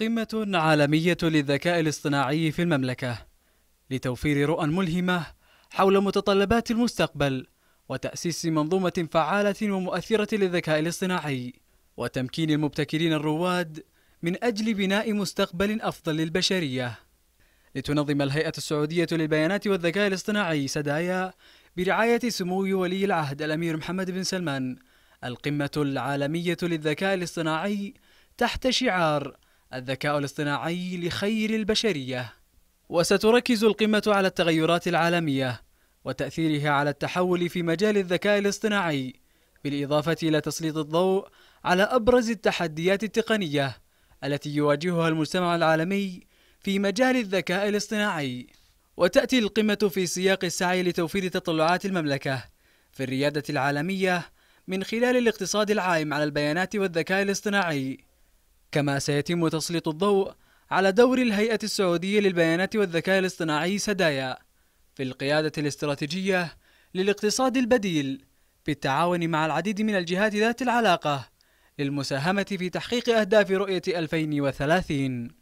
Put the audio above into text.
قمة عالمية للذكاء الاصطناعي في المملكة لتوفير رؤى ملهمة حول متطلبات المستقبل وتأسيس منظومة فعالة ومؤثرة للذكاء الاصطناعي وتمكين المبتكرين الرواد من أجل بناء مستقبل أفضل للبشرية لتنظم الهيئة السعودية للبيانات والذكاء الاصطناعي سدايا برعاية سمو ولي العهد الأمير محمد بن سلمان القمة العالمية للذكاء الاصطناعي تحت شعار الذكاء الاصطناعي لخير البشرية وستركز القمة على التغيرات العالمية وتأثيرها على التحول في مجال الذكاء الاصطناعي بالإضافة إلى تسليط الضوء على أبرز التحديات التقنية التي يواجهها المجتمع العالمي في مجال الذكاء الاصطناعي وتأتي القمة في سياق السعي لتوفير تطلعات المملكة في الريادة العالمية من خلال الاقتصاد العائم على البيانات والذكاء الاصطناعي كما سيتم تسليط الضوء على دور الهيئة السعودية للبيانات والذكاء الاصطناعي سدايا في القيادة الاستراتيجية للاقتصاد البديل بالتعاون مع العديد من الجهات ذات العلاقة للمساهمة في تحقيق أهداف رؤية 2030